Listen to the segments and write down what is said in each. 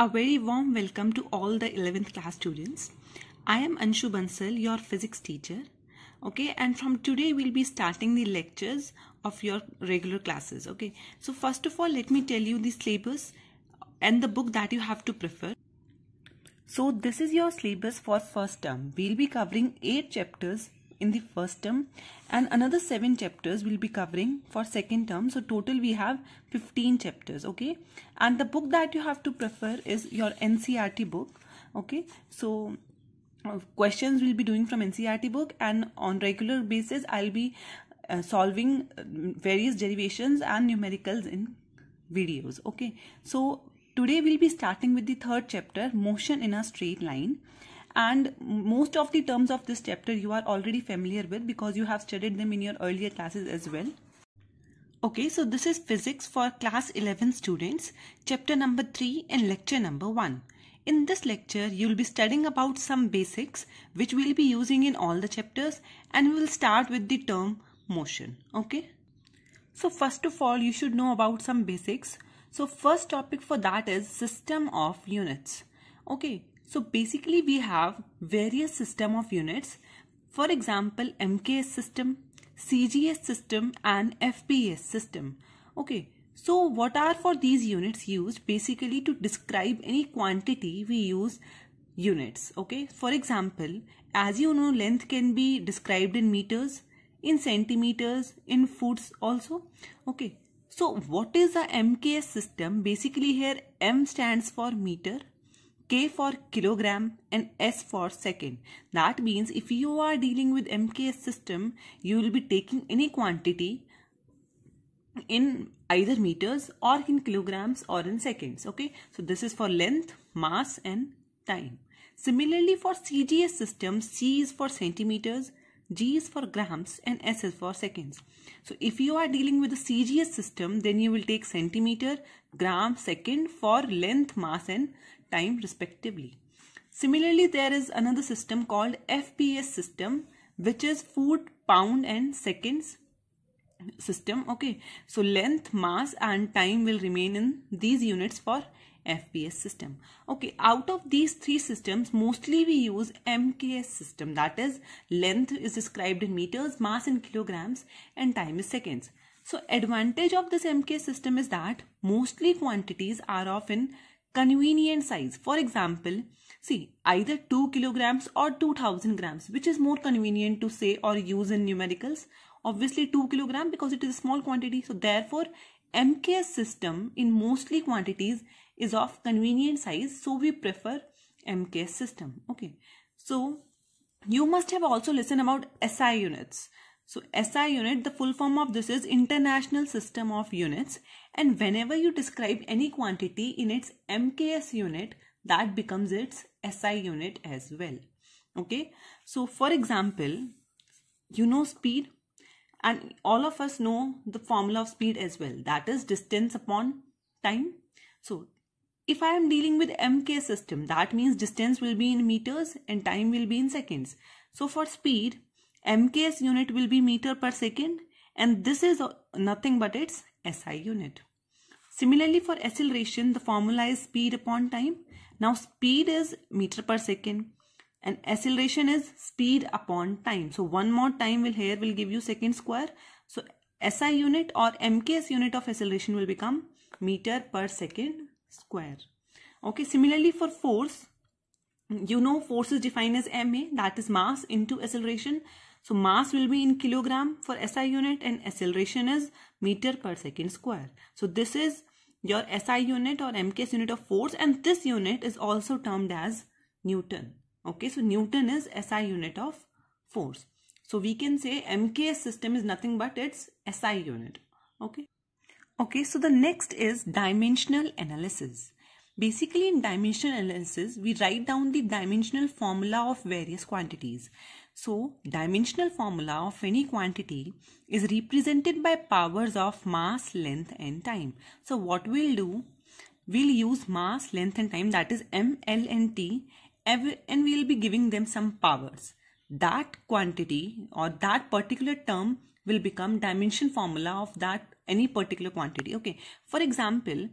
A very warm welcome to all the 11th class students. I am Anshu Bansal, your physics teacher. Okay, and from today we'll be starting the lectures of your regular classes. Okay, so first of all, let me tell you the syllabus and the book that you have to prefer. So this is your syllabus for first term. We'll be covering 8 chapters in the first term and another 7 chapters we'll be covering for second term. So total we have 15 chapters okay and the book that you have to prefer is your NCRT book okay. So uh, questions we'll be doing from NCRT book and on regular basis I'll be uh, solving uh, various derivations and numericals in videos okay. So today we'll be starting with the third chapter motion in a straight line and most of the terms of this chapter you are already familiar with because you have studied them in your earlier classes as well. Okay, so this is physics for class 11 students, chapter number 3 and lecture number 1. In this lecture, you will be studying about some basics which we will be using in all the chapters and we will start with the term motion. Okay. So first of all, you should know about some basics. So first topic for that is system of units. Okay, so basically we have various system of units. For example, MKS system, CGS system and FPS system. Okay, so what are for these units used? Basically to describe any quantity we use units. Okay, for example, as you know length can be described in meters, in centimeters, in foots also. Okay, so what is a MKS system? Basically here M stands for meter K for kilogram and S for second. That means if you are dealing with MKS system, you will be taking any quantity in either meters or in kilograms or in seconds. Okay, so this is for length, mass and time. Similarly for CGS system, C is for centimeters, G is for grams and S is for seconds. So if you are dealing with the CGS system, then you will take centimeter, gram, second for length, mass and time respectively. Similarly, there is another system called FPS system which is foot, pound and seconds system. Okay, so length, mass and time will remain in these units for FPS system. Okay, out of these three systems, mostly we use MKS system. That is, length is described in meters, mass in kilograms and time is seconds. So advantage of this MKS system is that mostly quantities are of in convenient size. For example, see either 2 kilograms or 2000 grams, which is more convenient to say or use in numericals. Obviously 2 kilogram because it is a small quantity. So therefore MKS system in mostly quantities is of convenient size. So we prefer MKS system. Okay. So you must have also listened about SI units. So SI unit, the full form of this is International System of Units. And whenever you describe any quantity in its MKS unit, that becomes its SI unit as well. Okay. So for example, you know speed and all of us know the formula of speed as well. That is distance upon time. So if I am dealing with MK system, that means distance will be in meters and time will be in seconds. So for speed, MKS unit will be meter per second and this is nothing but its SI unit. Similarly for acceleration the formula is speed upon time. Now speed is meter per second and acceleration is speed upon time. So one more time will here will give you second square. So SI unit or MKS unit of acceleration will become meter per second square. Okay, similarly for force, you know force is defined as ma that is mass into acceleration so mass will be in kilogram for SI unit and acceleration is meter per second square. So this is your SI unit or MKS unit of force and this unit is also termed as Newton. Okay, so Newton is SI unit of force. So we can say MKS system is nothing but its SI unit. Okay. Okay, so the next is dimensional analysis. Basically in dimensional analysis, we write down the dimensional formula of various quantities. So dimensional formula of any quantity is represented by powers of mass, length and time. So what we'll do, we'll use mass, length and time that is m, l and t and we'll be giving them some powers. That quantity or that particular term will become dimension formula of that any particular quantity okay for example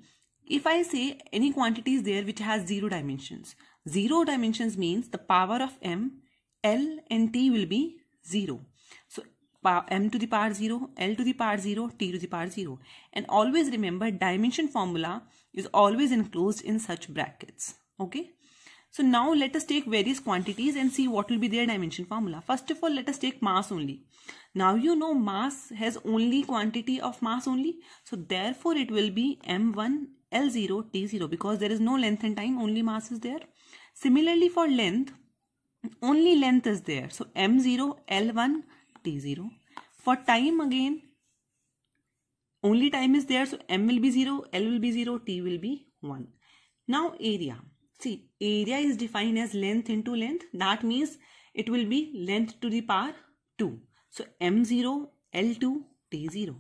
if I say any quantity is there which has zero dimensions, zero dimensions means the power of m, l and t will be zero. So m to the power 0, l to the power 0, t to the power 0. And always remember dimension formula is always enclosed in such brackets. Okay. So now let us take various quantities and see what will be their dimension formula. First of all, let us take mass only. Now you know mass has only quantity of mass only. So therefore it will be m1 L0, T0 because there is no length and time, only mass is there. Similarly for length, only length is there. So M0, L1, T0. For time again, only time is there. So M will be 0, L will be 0, T will be 1. Now area. See, area is defined as length into length. That means it will be length to the power 2. So M0, L2, T0.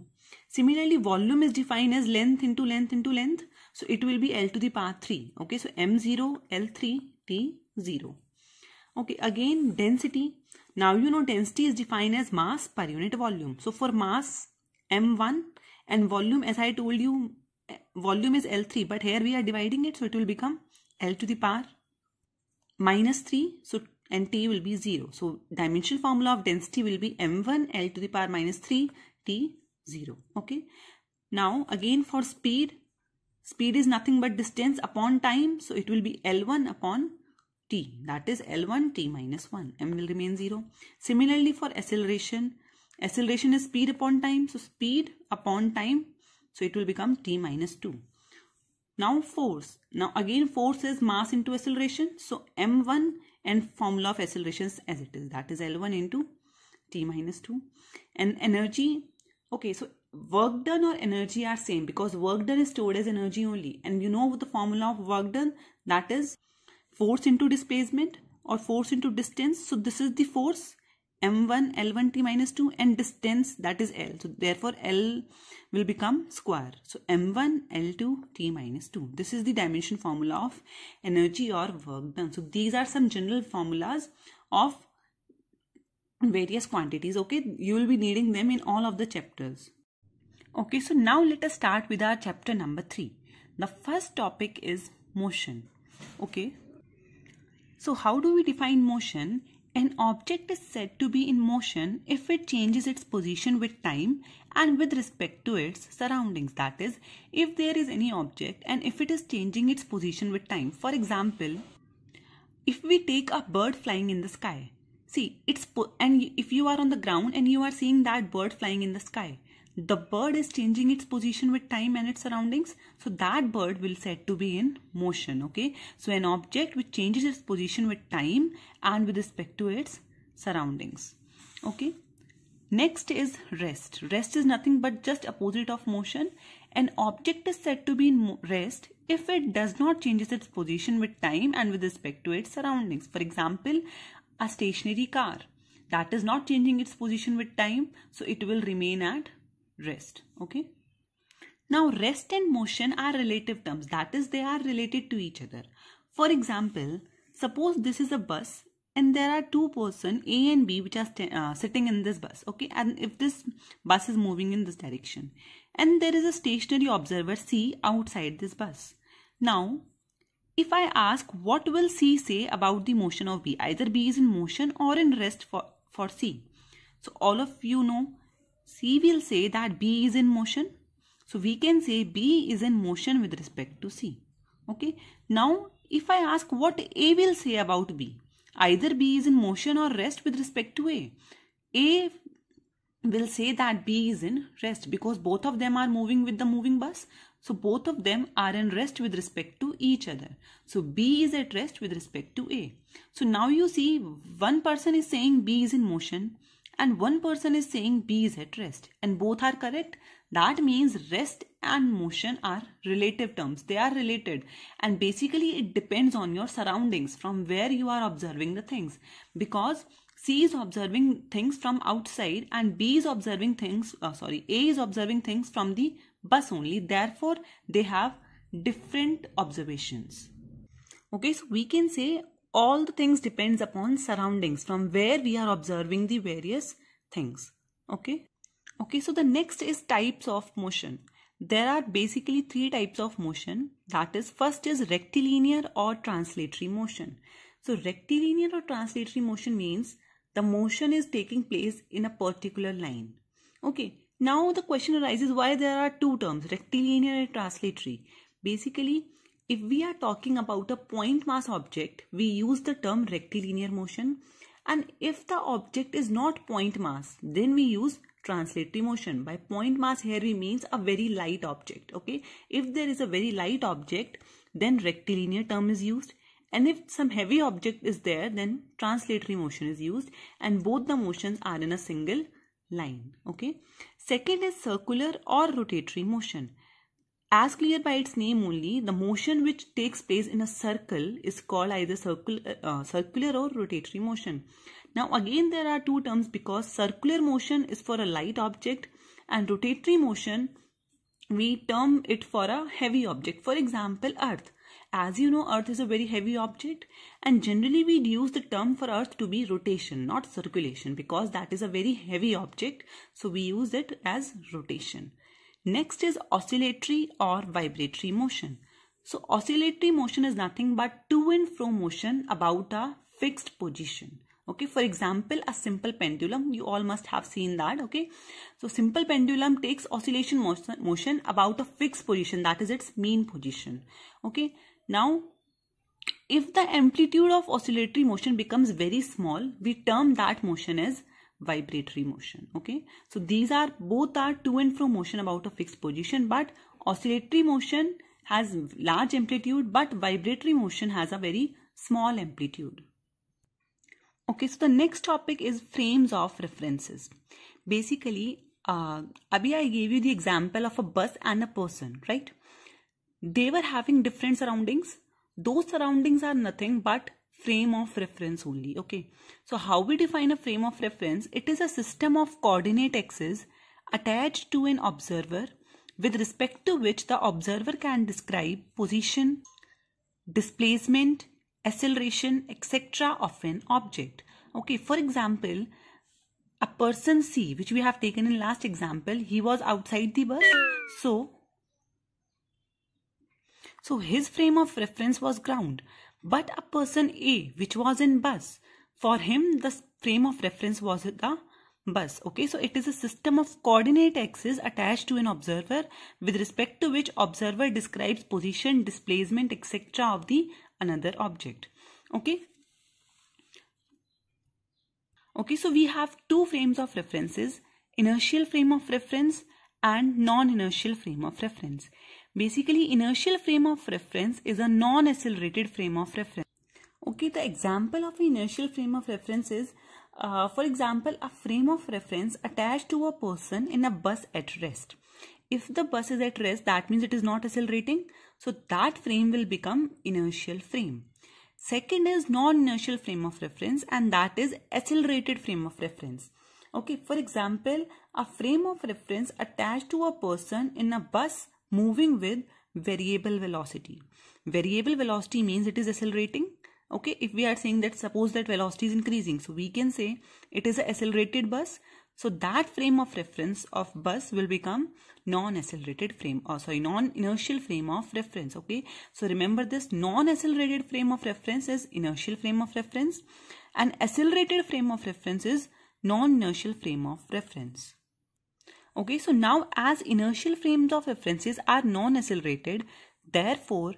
Similarly, volume is defined as length into length into length. So it will be L to the power 3. Okay, so M0, L3, T0. Okay, again density. Now you know density is defined as mass per unit volume. So for mass M1 and volume as I told you volume is L3 but here we are dividing it so it will become L to the power minus 3 so and T will be 0. So dimensional formula of density will be M1 L to the power minus 3 T 0 okay now again for speed speed is nothing but distance upon time so it will be l1 upon t that is l1 t minus 1 m will remain 0 similarly for acceleration acceleration is speed upon time so speed upon time so it will become t minus 2 now force now again force is mass into acceleration so m1 and formula of accelerations as it is that is l1 into t minus 2 and energy okay so work done or energy are same because work done is stored as energy only and you know the formula of work done that is force into displacement or force into distance so this is the force m1 l1t minus 2 and distance that is l so therefore l will become square so m1 l2 t minus 2 this is the dimension formula of energy or work done so these are some general formulas of various quantities okay you will be needing them in all of the chapters okay so now let us start with our chapter number 3 the first topic is motion okay so how do we define motion an object is said to be in motion if it changes its position with time and with respect to its surroundings. That is, if there is any object and if it is changing its position with time. For example, if we take a bird flying in the sky, see it's and if you are on the ground and you are seeing that bird flying in the sky the bird is changing its position with time and its surroundings so that bird will said to be in motion okay so an object which changes its position with time and with respect to its surroundings okay next is rest rest is nothing but just opposite of motion an object is said to be in rest if it does not changes its position with time and with respect to its surroundings for example a stationary car that is not changing its position with time so it will remain at rest okay now rest and motion are relative terms that is they are related to each other for example suppose this is a bus and there are two person A and B which are uh, sitting in this bus okay and if this bus is moving in this direction and there is a stationary observer C outside this bus now if I ask what will C say about the motion of B, either B is in motion or in rest for, for C. So all of you know C will say that B is in motion. So we can say B is in motion with respect to C. Okay. Now if I ask what A will say about B, either B is in motion or rest with respect to A. A will say that B is in rest because both of them are moving with the moving bus. So both of them are in rest with respect to each other. So B is at rest with respect to A. So now you see one person is saying B is in motion and one person is saying B is at rest and both are correct. That means rest and motion are relative terms. They are related and basically it depends on your surroundings from where you are observing the things because C is observing things from outside and B is observing things, uh, sorry, A is observing things from the bus only. Therefore, they have different observations. Okay, so we can say all the things depends upon surroundings from where we are observing the various things. Okay, okay, so the next is types of motion. There are basically three types of motion. That is, first is rectilinear or translatory motion. So rectilinear or translatory motion means the motion is taking place in a particular line okay now the question arises why there are two terms rectilinear and translatory basically if we are talking about a point mass object we use the term rectilinear motion and if the object is not point mass then we use translatory motion by point mass here we means a very light object okay if there is a very light object then rectilinear term is used and if some heavy object is there then translatory motion is used and both the motions are in a single line okay second is circular or rotatory motion as clear by its name only the motion which takes place in a circle is called either circle, uh, uh, circular or rotatory motion now again there are two terms because circular motion is for a light object and rotatory motion we term it for a heavy object. For example, earth. As you know, earth is a very heavy object and generally we use the term for earth to be rotation, not circulation because that is a very heavy object. So we use it as rotation. Next is oscillatory or vibratory motion. So oscillatory motion is nothing but to and fro motion about a fixed position okay for example a simple pendulum you all must have seen that okay so simple pendulum takes oscillation motion, about a fixed position that is its mean position okay now if the amplitude of oscillatory motion becomes very small we term that motion as vibratory motion okay so these are both are to and fro motion about a fixed position but oscillatory motion has large amplitude but vibratory motion has a very small amplitude okay so the next topic is frames of references basically uh, abhi i gave you the example of a bus and a person right they were having different surroundings those surroundings are nothing but frame of reference only okay so how we define a frame of reference it is a system of coordinate axes attached to an observer with respect to which the observer can describe position displacement acceleration, etc. of an object. Okay, for example, a person C, which we have taken in last example, he was outside the bus. So, so his frame of reference was ground. But a person A, which was in bus, for him the frame of reference was the bus. Okay, so it is a system of coordinate axes attached to an observer with respect to which observer describes position, displacement, etc. of the another object okay okay so we have two frames of references inertial frame of reference and non-inertial frame of reference basically inertial frame of reference is a non-accelerated frame of reference okay the example of inertial frame of reference is uh, for example a frame of reference attached to a person in a bus at rest if the bus is at rest, that means it is not accelerating. So that frame will become inertial frame. Second is non-inertial frame of reference and that is accelerated frame of reference. Okay, for example, a frame of reference attached to a person in a bus moving with variable velocity. Variable velocity means it is accelerating. Okay, if we are saying that suppose that velocity is increasing, so we can say it is an accelerated bus. So that frame of reference of bus will become non-accelerated frame or sorry non-inertial frame of reference. Okay. So remember this non-accelerated frame of reference is inertial frame of reference and accelerated frame of reference is non-inertial frame of reference. Okay. So now as inertial frames of references are non-accelerated therefore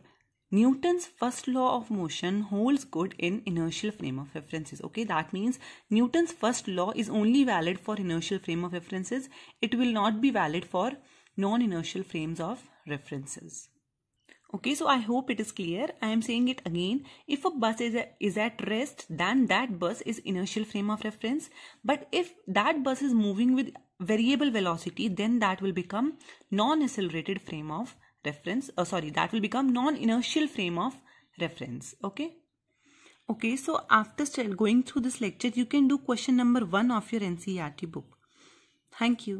Newton's first law of motion holds good in inertial frame of references. Okay, that means Newton's first law is only valid for inertial frame of references. It will not be valid for non-inertial frames of references. Okay, so I hope it is clear. I am saying it again. If a bus is, a, is at rest, then that bus is inertial frame of reference. But if that bus is moving with variable velocity, then that will become non-accelerated frame of reference oh sorry that will become non-inertial frame of reference okay okay so after going through this lecture you can do question number one of your ncrt book thank you